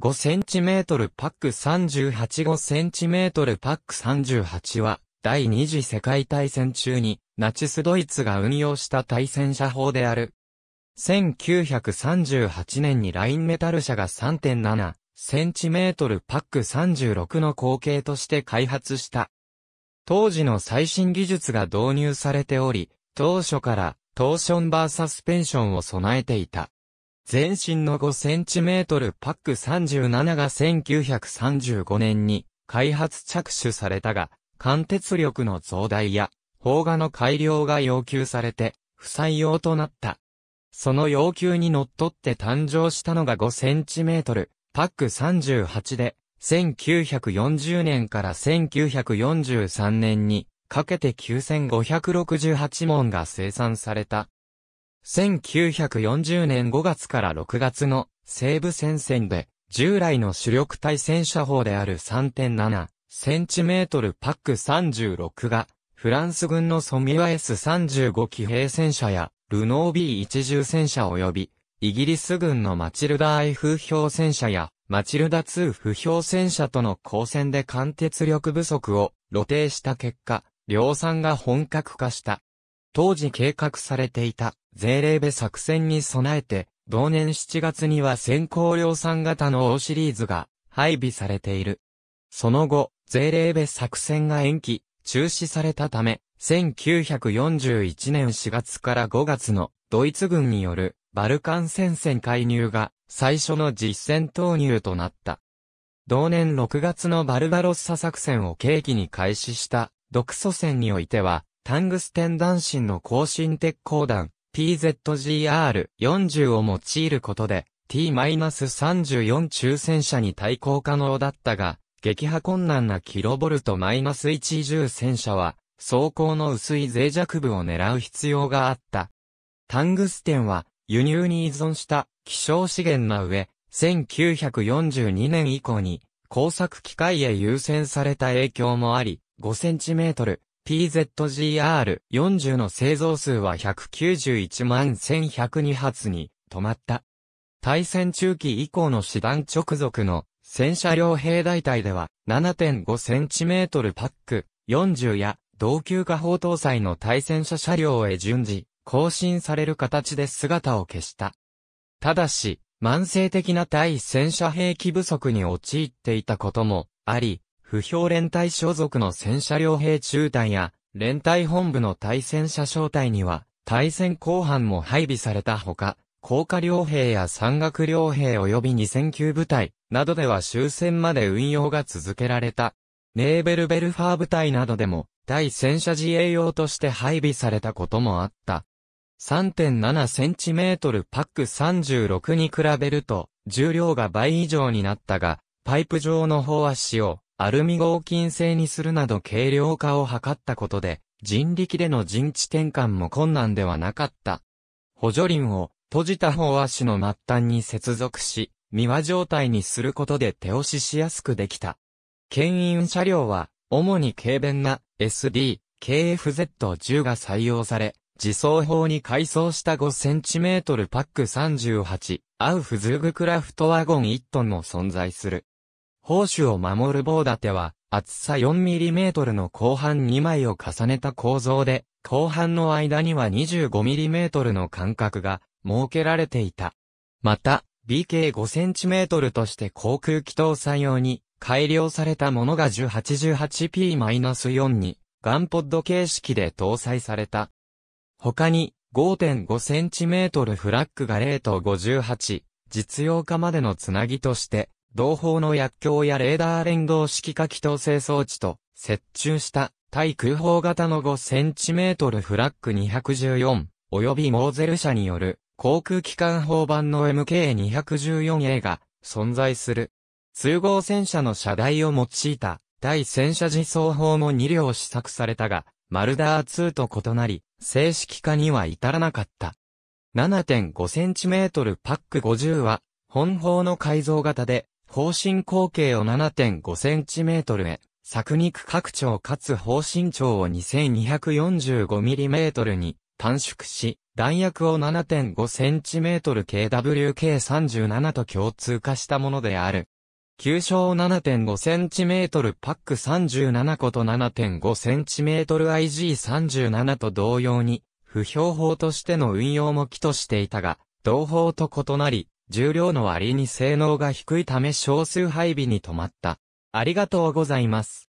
5cm パック 385cm パック38は、第二次世界大戦中に、ナチスドイツが運用した対戦車砲である。1938年にラインメタル社が 3.7cm パック36の後継として開発した。当時の最新技術が導入されており、当初からトーションバーサスペンションを備えていた。全身の 5cm パック37が1935年に開発着手されたが、貫徹力の増大や、砲画の改良が要求されて、不採用となった。その要求にのっとって誕生したのが 5cm、パック38で、1940年から1943年にかけて9568門が生産された1940年5月から6月の西部戦線で、従来の主力対戦車砲である3.7センチメートルパック36が、フランス軍のソミワ S35 騎兵戦車や、ルノー B10 戦車及び、イギリス軍のマチルダ I 風評戦車や、マチルダ2不評戦車との交戦で貫徹力不足を露呈した結果、量産が本格化した。当時計画されていたゼーレーベ作戦に備えて、同年7月には先行量産型の O シリーズが配備されている。その後、ゼーレーベ作戦が延期、中止されたため、1941年4月から5月のドイツ軍によるバルカン戦線介入が最初の実戦投入となった。同年6月のバルバロッサ作戦を契機に開始した独ソ戦においては、タングステン弾芯の更新鉄鋼弾 PZGR40 を用いることで T-34 抽選車に対抗可能だったが、撃破困難なキロボルト -110 戦車は装甲の薄い脆弱部を狙う必要があった。タングステンは輸入に依存した希少資源な上、1942年以降に工作機械へ優先された影響もあり、5センチメートル、PZGR40 の製造数は191万1102発に止まった。対戦中期以降の師団直属の戦車両兵大隊では 7.5cm パック40や同級化砲搭載の対戦車車両へ順次更新される形で姿を消した。ただし、慢性的な対戦車兵器不足に陥っていたこともあり、不評連隊所属の戦車両兵中隊や、連隊本部の対戦車小隊には、対戦後半も配備されたほか、高架両兵や山岳両兵及び2000級部隊などでは終戦まで運用が続けられた。ネーベルベルファー部隊などでも、対戦車自衛用として配備されたこともあった。3.7センチメートルパック36に比べると、重量が倍以上になったが、パイプ状の方は使用。アルミ合金製にするなど軽量化を図ったことで、人力での陣地転換も困難ではなかった。補助輪を閉じた方足の末端に接続し、見輪状態にすることで手押ししやすくできた。牽引車両は、主に軽便な SD、KFZ10 が採用され、自走砲に改装した 5cm パック38、アウフズーグクラフトワゴン1トンも存在する。砲手を守る棒立ては、厚さ 4mm の後半2枚を重ねた構造で、後半の間には 25mm の間隔が設けられていた。また、BK5cm として航空機搭載用に改良されたものが1 8 8 p 4にガンポッド形式で搭載された。他に 5.5cm フラッグが0と58、実用化までのつなぎとして同胞の薬莢やレーダー連動式火器統制装置と、接中した対空砲型の 5cm フラッグ214、及びモーゼル社による航空機関砲版の MK214A が存在する。通合戦車の車台を用いた対戦車自走砲も2両試作されたが、マルダー2と異なり、正式化には至らなかった。7.5cm パック50は、本砲の改造型で、方針口径を 7.5cm へ、作肉拡張かつ方針長を 2245mm に短縮し、弾薬を 7.5cm KWK37 と共通化したものである。急所を 7.5cm パック37個と 7.5cmIG37 と同様に、不評法としての運用も起としていたが、同法と異なり、重量の割に性能が低いため少数配備に止まった。ありがとうございます。